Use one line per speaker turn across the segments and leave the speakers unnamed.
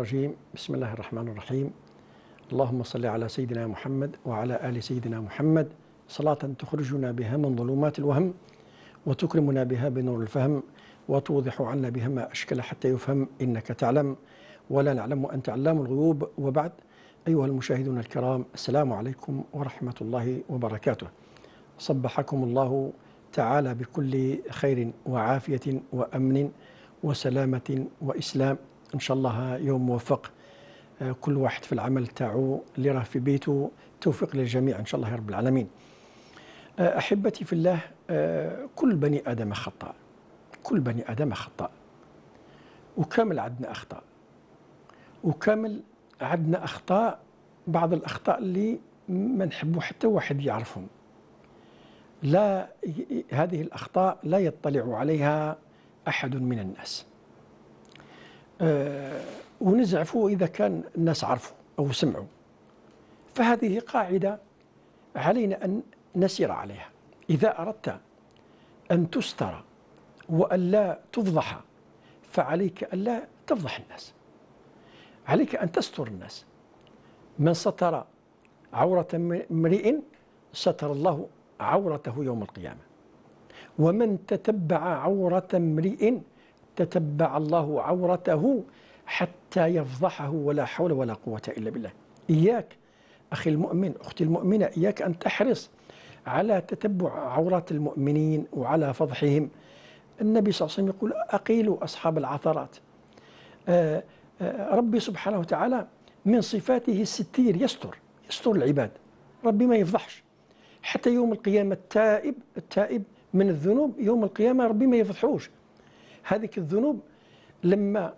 الرجيم بسم الله الرحمن الرحيم اللهم صل على سيدنا محمد وعلى آل سيدنا محمد صلاة تخرجنا بها من ظلمات الوهم وتكرمنا بها بنور الفهم وتوضح عنا بها ما أشكل حتى يفهم إنك تعلم ولا نعلم أنت علام الغيوب وبعد أيها المشاهدون الكرام السلام عليكم ورحمة الله وبركاته صبحكم الله تعالى بكل خير وعافية وأمن وسلامة وإسلام ان شاء الله يوم موفق آه، كل واحد في العمل تاعو اللي راه في بيته توفيق للجميع ان شاء الله يا رب العالمين آه، احبتي في الله آه، كل بني ادم خطاء كل بني ادم خطاء وكامل عندنا اخطاء وكامل عندنا اخطاء بعض الاخطاء اللي ما نحبوا حتى واحد يعرفهم لا هذه الاخطاء لا يطلع عليها احد من الناس آه، ونزعفوا إذا كان الناس عرفوا أو سمعوا فهذه قاعدة علينا أن نسير عليها إذا أردت أن تستر وألا تفضح فعليك ألا تفضح الناس عليك أن تستر الناس من ستر عورة امرئ ستر الله عورته يوم القيامة ومن تتبع عورة امرئ تتبع الله عورته حتى يفضحه ولا حول ولا قوة إلا بالله إياك أخي المؤمن أختي المؤمنة إياك أن تحرص على تتبع عورات المؤمنين وعلى فضحهم النبي صلى الله عليه وسلم يقول أقيلوا أصحاب العثرات آه، آه، ربي سبحانه وتعالى من صفاته الستير يستر يستر العباد ربي ما يفضحش حتى يوم القيامة التائب التائب من الذنوب يوم القيامة ربي ما يفضحوش هذيك الذنوب لما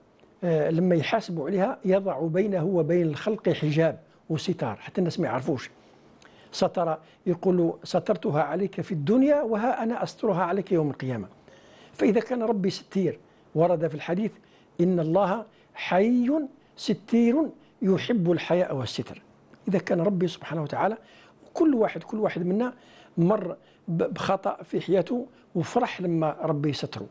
آه، لما يحاسبوا عليها يضع بينه وبين الخلق حجاب وستار حتى الناس ما يعرفوش ستر يقول سترتها عليك في الدنيا وها أنا أسترها عليك يوم القيامة فإذا كان ربي ستير ورد في الحديث إن الله حي ستير يحب الحياء والستر إذا كان ربي سبحانه وتعالى كل واحد كل واحد منا مر بخطأ في حياته وفرح لما ربي ستره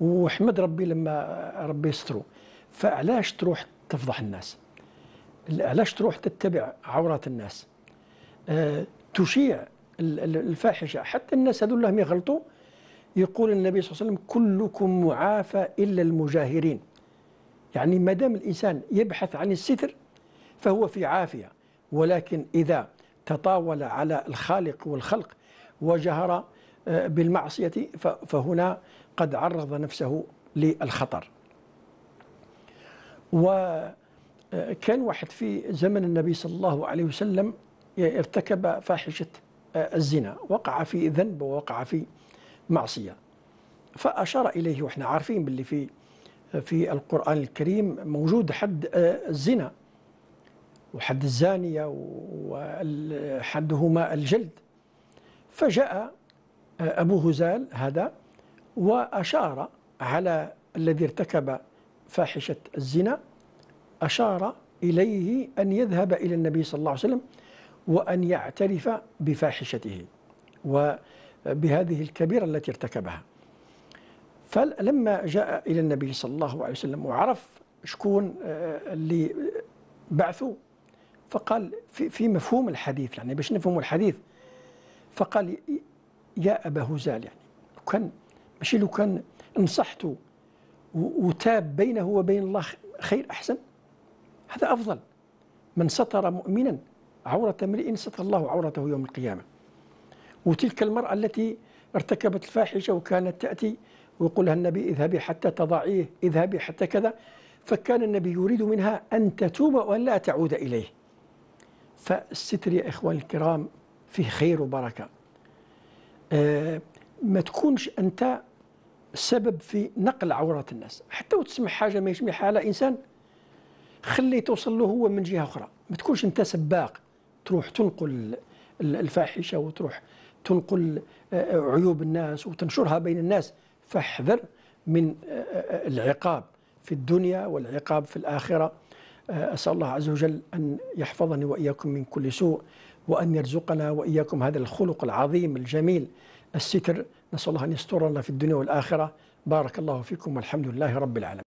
وحمد ربي لما ربي يسترو فعلاش تروح تفضح الناس علاش تروح تتبع عورات الناس أه تشيع الفاحشه حتى الناس هذول لهم يغلطوا يقول النبي صلى الله عليه وسلم كلكم معافى الا المجاهرين يعني ما دام الانسان يبحث عن الستر فهو في عافيه ولكن اذا تطاول على الخالق والخلق وجهر بالمعصية فهنا قد عرض نفسه للخطر وكان واحد في زمن النبي صلى الله عليه وسلم ارتكب فاحشة آه، الزنا وقع في ذنب ووقع في معصية فأشار إليه وإحنا عارفين باللي في في القرآن الكريم موجود حد آه، الزنا وحد الزانية وحدهما الجلد فجاء أبو هزال هذا وأشار على الذي ارتكب فاحشة الزنا أشار إليه أن يذهب إلى النبي صلى الله عليه وسلم وأن يعترف بفاحشته وبهذه الكبيرة التي ارتكبها فلما جاء إلى النبي صلى الله عليه وسلم وعرف شكون آه، اللي بعثوا فقال في, مفهوم الحديث يعني باش نفهموا الحديث فقال يا أبا هزال يعني لو كان ماشي لو كان نصحته وتاب بينه وبين الله خير أحسن هذا أفضل من ستر مؤمنا عورة امرئ ستر الله عورته يوم القيامة وتلك المرأة التي ارتكبت الفاحشة وكانت تأتي ويقولها النبي اذهبي حتى تضعيه اذهبي حتى كذا فكان النبي يريد منها أن تتوب وأن لا تعود إليه فالستر يا إخواني الكرام فيه خير وبركة آه، ما تكونش انت سبب في نقل عورات الناس حتى وتسمح حاجه ما يشمي حاله انسان خليه توصل له هو من جهه اخرى ما تكونش انت سباق تروح تنقل الفاحشه وتروح تنقل آه، آه، عيوب الناس وتنشرها بين الناس فاحذر من العقاب في الدنيا والعقاب في الاخره اسال الله عز وجل ان يحفظني واياكم من كل سوء وأن يرزقنا وإياكم هذا الخلق العظيم الجميل الستر نسأل الله أن يسترنا في الدنيا والآخرة بارك الله فيكم والحمد لله رب العالمين